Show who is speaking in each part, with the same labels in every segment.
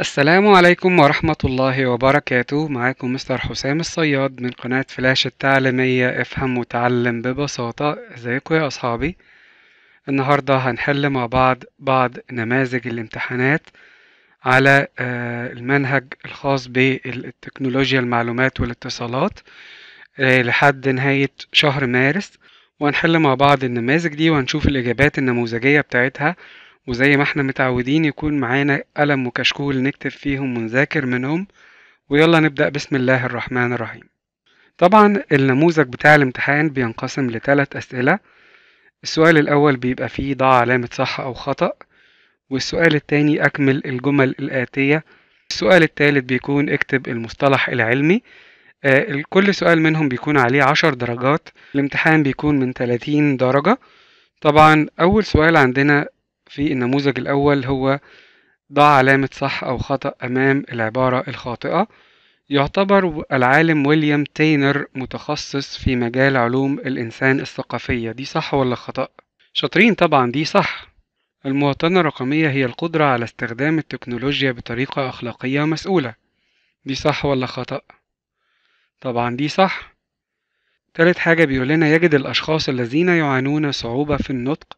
Speaker 1: السلام عليكم ورحمة الله وبركاته معاكم مستر حسام الصياد من قناة فلاش التعليمية افهم وتعلم ببساطة ازيكم يا اصحابي النهاردة هنحل مع بعض بعض نماذج الامتحانات على آه، المنهج الخاص بالتكنولوجيا المعلومات والاتصالات آه، لحد نهاية شهر مارس وهنحل مع بعض النماذج دي وهنشوف الإجابات النموذجية بتاعتها وزي ما احنا متعودين يكون معانا قلم وكشكول نكتب فيهم ونذاكر منهم ويلا نبدأ بسم الله الرحمن الرحيم طبعا النموذج بتاع الامتحان بينقسم لثلاث أسئلة السؤال الأول بيبقى فيه ضع علامة صح أو خطأ والسؤال التاني أكمل الجمل الآتية السؤال التالت بيكون اكتب المصطلح العلمي آه، كل سؤال منهم بيكون عليه عشر درجات الامتحان بيكون من تلاتين درجة طبعا أول سؤال عندنا في النموذج الأول هو ضع علامة صح أو خطأ أمام العبارة الخاطئة يعتبر العالم ويليام تينر متخصص في مجال علوم الإنسان الثقافية دي صح ولا خطأ؟ شاطرين طبعا دي صح المواطنة الرقمية هي القدرة على استخدام التكنولوجيا بطريقة أخلاقية مسؤولة دي صح ولا خطأ؟ طبعا دي صح تالت حاجة بيقول لنا يجد الأشخاص الذين يعانون صعوبة في النطق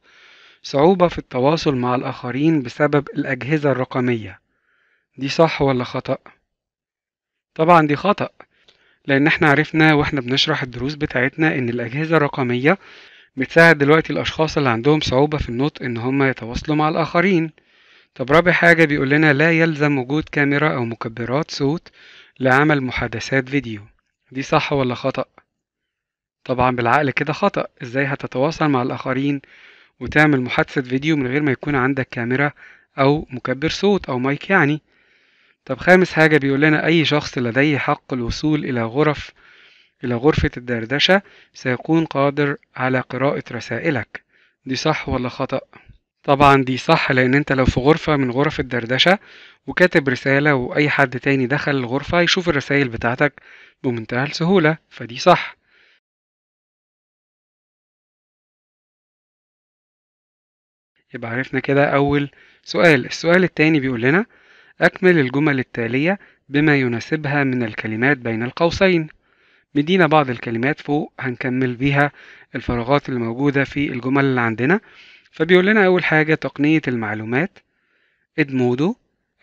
Speaker 1: صعوبة في التواصل مع الآخرين بسبب الأجهزة الرقمية دي صح ولا خطأ؟ طبعا دي خطأ لأن احنا عرفنا واحنا بنشرح الدروس بتاعتنا إن الأجهزة الرقمية بتساعد دلوقتي الأشخاص اللي عندهم صعوبة في النطق إن هم يتواصلوا مع الآخرين طب رابع حاجة بيقول لنا لا يلزم وجود كاميرا أو مكبرات صوت لعمل محادثات فيديو دي صح ولا خطأ؟ طبعا بالعقل كده خطأ ازاي هتتواصل مع الآخرين وتعمل محادثة فيديو من غير ما يكون عندك كاميرا أو مكبر صوت أو مايك يعني طب خامس حاجة بيقول لنا أي شخص لديه حق الوصول إلى غرف إلى غرفة الدردشة سيكون قادر على قراءة رسائلك دي صح ولا خطأ؟ طبعا دي صح لأن أنت لو في غرفة من غرف الدردشة وكاتب رسالة وأي حد تاني دخل الغرفة يشوف الرسائل بتاعتك بمنتهى السهولة فدي صح يبقى عرفنا كده أول سؤال السؤال التاني بيقول لنا أكمل الجمل التالية بما يناسبها من الكلمات بين القوسين مدينا بعض الكلمات فوق هنكمل بيها الفراغات اللي موجودة في الجمل اللي عندنا فبيقول لنا أول حاجة تقنية المعلومات إدمودو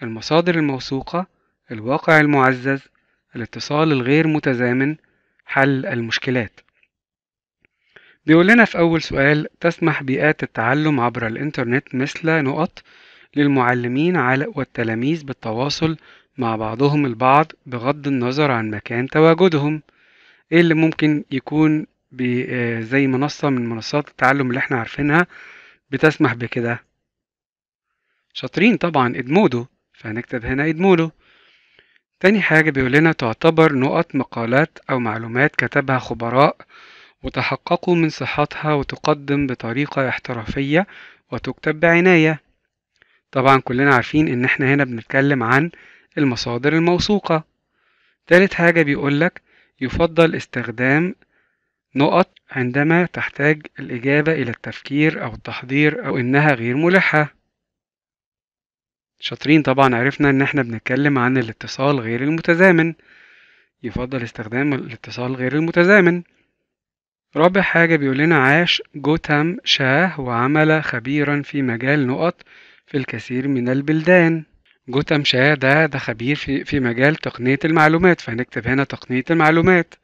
Speaker 1: المصادر الموثوقة الواقع المعزز الاتصال الغير متزامن حل المشكلات بيقول لنا في أول سؤال تسمح بيئات التعلم عبر الإنترنت مثل نقط للمعلمين على والتلاميذ بالتواصل مع بعضهم البعض بغض النظر عن مكان تواجدهم ايه اللي ممكن يكون آه، زي منصة من منصات التعلم اللي احنا عارفينها بتسمح بكده شاطرين طبعا ادمودو فهنكتب هنا ادمودو تاني حاجة بيقول لنا تعتبر نقط مقالات أو معلومات كتبها خبراء وتحققوا من صحتها وتقدم بطريقة احترافية وتكتب بعناية طبعا كلنا عارفين ان احنا هنا بنتكلم عن المصادر الموثوقة تالت حاجة بيقولك يفضل استخدام نقط عندما تحتاج الإجابة إلى التفكير أو التحضير أو إنها غير ملحة شاطرين طبعا عرفنا إن احنا بنتكلم عن الاتصال غير المتزامن يفضل استخدام الاتصال غير المتزامن رابع حاجة بيقول لنا عاش جوتام شاه وعمل خبيرا في مجال نقط في الكثير من البلدان جوتام شاه ده ده خبير في, في مجال تقنية المعلومات فهنكتب هنا تقنية المعلومات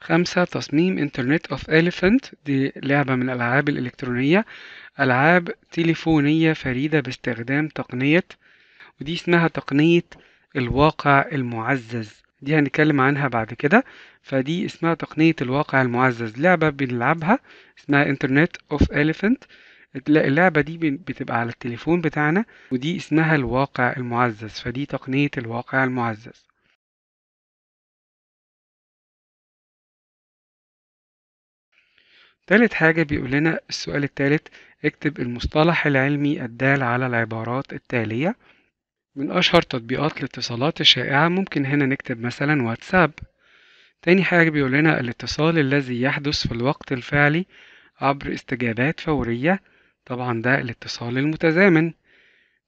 Speaker 1: خمسة تصميم انترنت اوف اليفنت دي لعبة من الألعاب الإلكترونية ألعاب تليفونية فريدة باستخدام تقنية ودي اسمها تقنية الواقع المعزز دي هنتكلم عنها بعد كده فدي اسمها تقنية الواقع المعزز لعبة بنلعبها اسمها انترنت اوف اليفنت اللعبة دي بتبقى على التليفون بتاعنا ودي اسمها الواقع المعزز فدي تقنية الواقع المعزز تالت حاجة بيقول لنا السؤال التالت اكتب المصطلح العلمي الدال على العبارات التالية من أشهر تطبيقات الاتصالات الشائعة ممكن هنا نكتب مثلا واتساب تاني حاجة بيقول لنا الاتصال الذي يحدث في الوقت الفعلي عبر استجابات فورية طبعا ده الاتصال المتزامن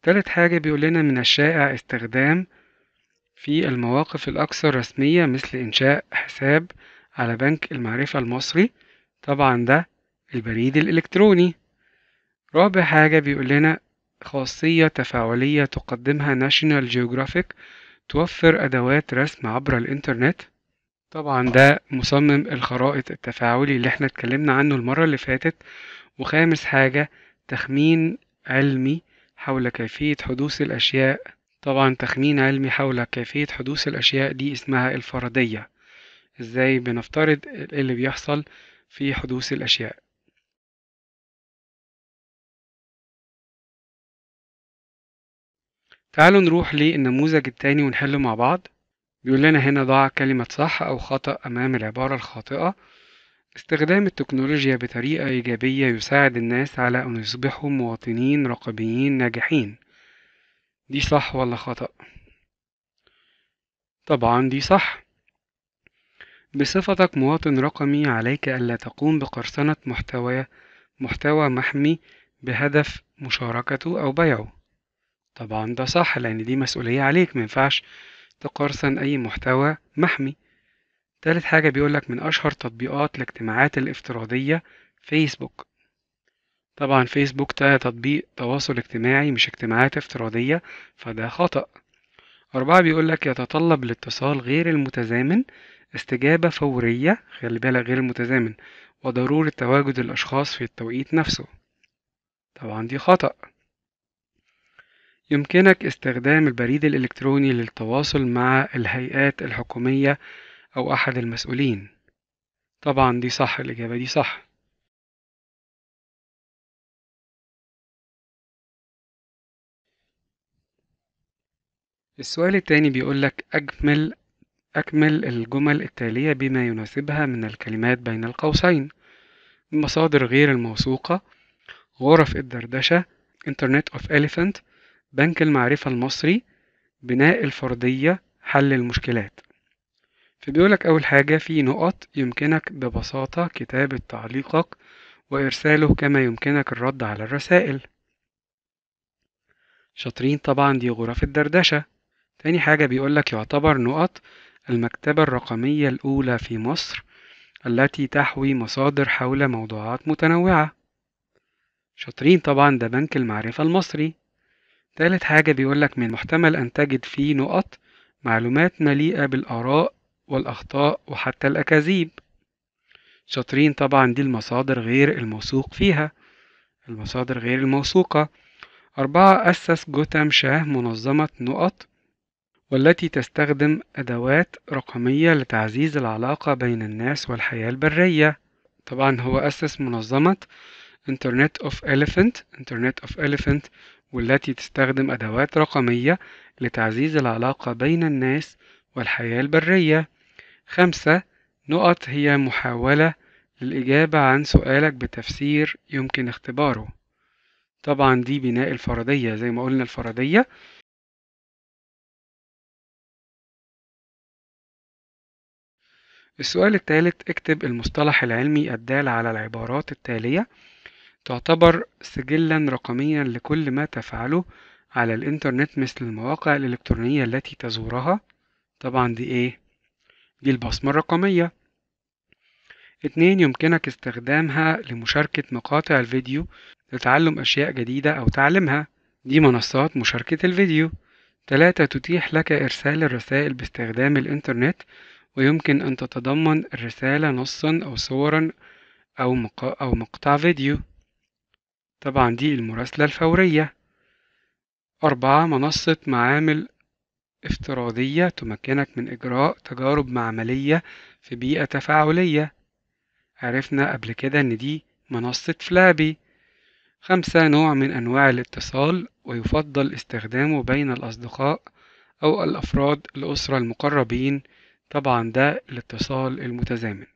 Speaker 1: تالت حاجة بيقول لنا من الشائع استخدام في المواقف الأكثر رسمية مثل إنشاء حساب على بنك المعرفة المصري طبعا ده البريد الإلكتروني رابع حاجة بيقول لنا خاصية تفاعلية تقدمها ناشونال جيوغرافيك توفر أدوات رسم عبر الإنترنت طبعا ده مصمم الخرائط التفاعلي اللي احنا اتكلمنا عنه المرة اللي فاتت وخامس حاجة تخمين علمي حول كيفية حدوث الأشياء طبعا تخمين علمي حول كيفية حدوث الأشياء دي اسمها الفرضية ازاي بنفترض اللي بيحصل في حدوث الأشياء تعالوا نروح للنموذج التاني ونحل مع بعض بيقول لنا هنا ضع كلمة صح أو خطأ أمام العبارة الخاطئة استخدام التكنولوجيا بطريقة إيجابية يساعد الناس على أن يصبحوا مواطنين رقميين ناجحين دي صح ولا خطأ؟ طبعا دي صح بصفتك مواطن رقمي عليك ألا تقوم بقرصنة محتوى محتوى محمي بهدف مشاركته أو بيعه طبعا ده صح لأن دي مسؤولية عليك مينفعش تقرصن أي محتوى محمي تالت حاجة بيقولك من أشهر تطبيقات الاجتماعات الافتراضية فيسبوك طبعا فيسبوك ده تطبيق تواصل اجتماعي مش اجتماعات افتراضية فده خطأ أربعة بيقولك يتطلب الاتصال غير المتزامن استجابة فورية خلي بالك غير المتزامن وضرورة تواجد الأشخاص في التوقيت نفسه طبعا دي خطأ يمكنك استخدام البريد الإلكتروني للتواصل مع الهيئات الحكومية أو أحد المسؤولين طبعا دي صح الإجابة دي صح السؤال التاني بيقولك أجمل أكمل الجمل التالية بما يناسبها من الكلمات بين القوسين مصادر غير الموثوقة غرف الدردشة Internet of Elephant بنك المعرفة المصري بناء الفردية حل المشكلات فبيقولك أول حاجة في نقط يمكنك ببساطة كتابة تعليقك وإرساله كما يمكنك الرد على الرسائل شاطرين طبعا دي غرف الدردشة تاني حاجة بيقولك يعتبر نقط المكتبة الرقمية الأولى في مصر التي تحوي مصادر حول موضوعات متنوعة شاطرين طبعا ده بنك المعرفة المصري تالت حاجة بيقولك من المحتمل أن تجد فيه نقط معلومات مليئة بالآراء والأخطاء وحتى الأكاذيب شاطرين طبعا دي المصادر غير الموثوق فيها المصادر غير الموثوقة أربعة أسس جوتام شاه منظمة نقط والتي تستخدم أدوات رقمية لتعزيز العلاقة بين الناس والحياة البرية طبعا هو أسس منظمة Internet of Elephant Internet of Elephant والتي تستخدم أدوات رقمية لتعزيز العلاقة بين الناس والحياة البرية خمسة نقط هي محاولة للإجابة عن سؤالك بتفسير يمكن اختباره طبعا دي بناء الفرضية زي ما قلنا الفرضية السؤال الثالث اكتب المصطلح العلمي الدال على العبارات التالية تعتبر سجلا رقميا لكل ما تفعله على الإنترنت مثل المواقع الإلكترونية التي تزورها طبعا دي إيه؟ دي البصمة الرقمية اتنين يمكنك استخدامها لمشاركة مقاطع الفيديو لتعلم أشياء جديدة أو تعلمها دي منصات مشاركة الفيديو تلاتة تتيح لك إرسال الرسائل باستخدام الإنترنت ويمكن أن تتضمن الرسالة نصا أو صورا أو, مقا أو مقطع فيديو طبعا دي المراسلة الفورية أربعة منصة معامل افتراضية تمكنك من إجراء تجارب معملية في بيئة تفاعلية عرفنا قبل كده إن دي منصة فلابي خمسة نوع من أنواع الاتصال ويفضل استخدامه بين الأصدقاء أو الأفراد الأسرة المقربين طبعا ده الاتصال المتزامن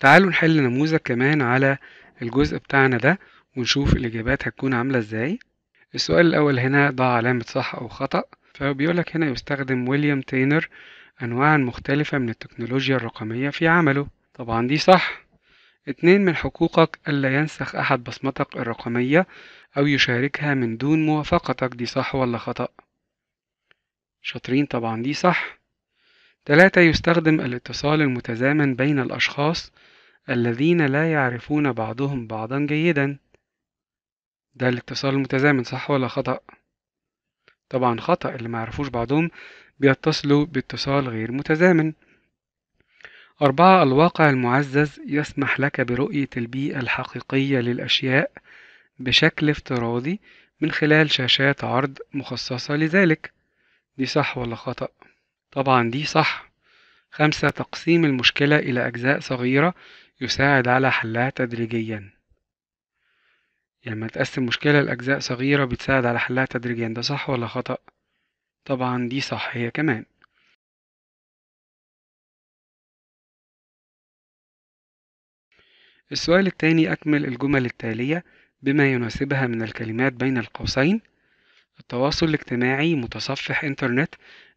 Speaker 1: تعالوا نحل نموذج كمان على الجزء بتاعنا ده ونشوف الإجابات هتكون عاملة إزاي السؤال الأول هنا ضع علامة صح أو خطأ فبيقولك هنا يستخدم ويليام تينر أنواع مختلفة من التكنولوجيا الرقمية في عمله طبعا دي صح اتنين من حقوقك ألا ينسخ أحد بصمتك الرقمية أو يشاركها من دون موافقتك دي صح ولا خطأ شاطرين طبعا دي صح تلاتة يستخدم الاتصال المتزامن بين الأشخاص الذين لا يعرفون بعضهم بعضا جيدا ده الاتصال المتزامن صح ولا خطأ طبعا خطأ اللي ما يعرفوش بعضهم بيتصلوا باتصال غير متزامن أربعة الواقع المعزز يسمح لك برؤية البيئة الحقيقية للأشياء بشكل افتراضي من خلال شاشات عرض مخصصة لذلك دي صح ولا خطأ؟ طبعا دي صح خمسة تقسيم المشكلة إلى أجزاء صغيرة يساعد على حلها تدريجيا يعني لما تقسم مشكلة لأجزاء صغيرة بتساعد على حلها تدريجيا ده صح ولا خطأ؟ طبعا دي صح هي كمان السؤال التاني أكمل الجمل التالية بما يناسبها من الكلمات بين القوسين التواصل الاجتماعي متصفح إنترنت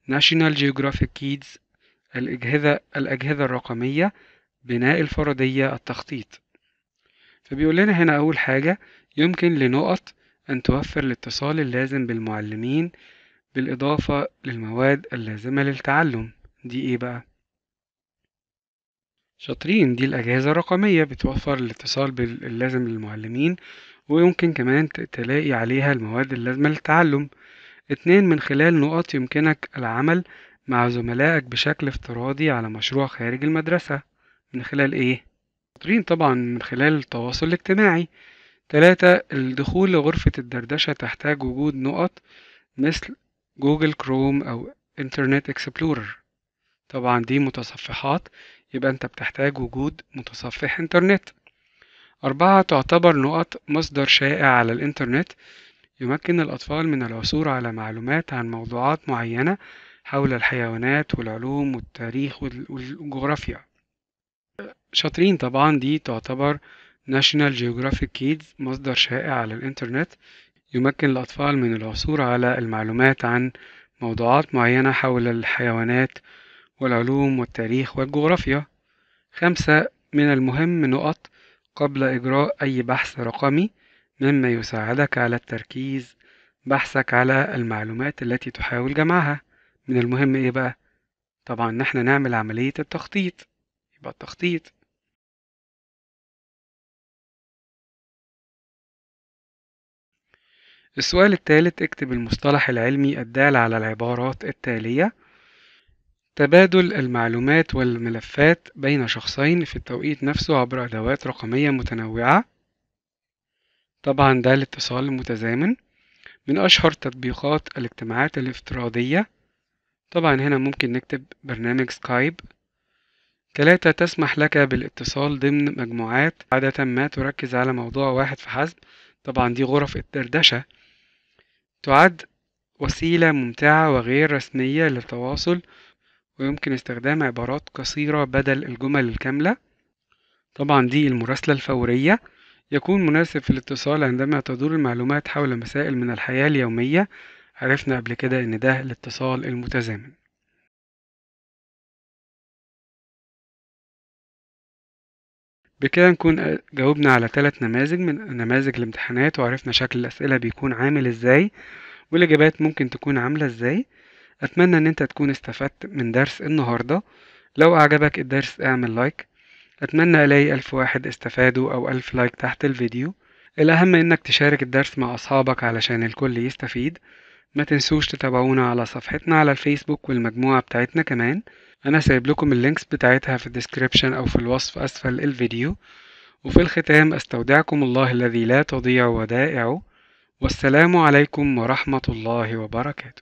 Speaker 1: ناشونال جيوغرافيك كيدز الأجهزة, الأجهزة الرقمية بناء الفردية التخطيط فبيقول لنا هنا أول حاجة يمكن لنقط أن توفر الاتصال اللازم بالمعلمين بالإضافة للمواد اللازمة للتعلم دي إيه بقى؟ شاطرين دي الأجهزة الرقمية بتوفر الاتصال اللازم للمعلمين ويمكن كمان تلاقي عليها المواد اللازمة للتعلم اتنين من خلال نقط يمكنك العمل مع زملائك بشكل افتراضي على مشروع خارج المدرسة من خلال ايه شاطرين طبعا من خلال التواصل الاجتماعي تلاتة الدخول لغرفة الدردشة تحتاج وجود نقط مثل جوجل كروم أو انترنت اكسبلورر طبعا دي متصفحات يبقى أنت بتحتاج وجود متصفح انترنت أربعة تعتبر نقط مصدر شائع على الإنترنت يمكن الأطفال من العثور على معلومات عن موضوعات معينة حول الحيوانات والعلوم والتاريخ والجغرافيا شاطرين طبعا دي تعتبر ناشونال جيوغرافيك كيدز مصدر شائع على الإنترنت يمكن الأطفال من العثور على المعلومات عن موضوعات معينة حول الحيوانات والعلوم والتاريخ والجغرافيا خمسة من المهم نقط قبل إجراء أي بحث رقمي مما يساعدك على التركيز بحثك على المعلومات التي تحاول جمعها من المهم إيه بقى؟ طبعا إن احنا نعمل عملية التخطيط يبقى التخطيط السؤال الثالث اكتب المصطلح العلمي الدال على العبارات التالية تبادل المعلومات والملفات بين شخصين في التوقيت نفسه عبر أدوات رقمية متنوعة طبعا ده الاتصال المتزامن من أشهر تطبيقات الاجتماعات الافتراضية طبعا هنا ممكن نكتب برنامج سكايب تلاتة تسمح لك بالاتصال ضمن مجموعات عادة ما تركز على موضوع واحد فحسب طبعا دي غرف الدردشة تعد وسيلة ممتعة وغير رسمية للتواصل ويمكن استخدام عبارات قصيرة بدل الجمل الكاملة طبعا دي المراسلة الفورية يكون مناسب في الاتصال عندما تدور المعلومات حول مسائل من الحياة اليومية عرفنا قبل كده ان ده الاتصال المتزامن بكده نكون جاوبنا على ثلاث نماذج من نماذج الامتحانات وعرفنا شكل الأسئلة بيكون عامل ازاي والإجابات ممكن تكون عاملة ازاي أتمنى إن أنت تكون استفدت من درس النهاردة لو أعجبك الدرس اعمل لايك أتمنى ألاقي ألف واحد استفادوا أو ألف لايك تحت الفيديو الأهم إنك تشارك الدرس مع أصحابك علشان الكل يستفيد ما تنسوش تتابعونا على صفحتنا على الفيسبوك والمجموعة بتاعتنا كمان أنا سايب لكم اللينكس بتاعتها في الديسكريبشن أو في الوصف أسفل الفيديو وفي الختام أستودعكم الله الذي لا تضيع ودائعه والسلام عليكم ورحمة الله وبركاته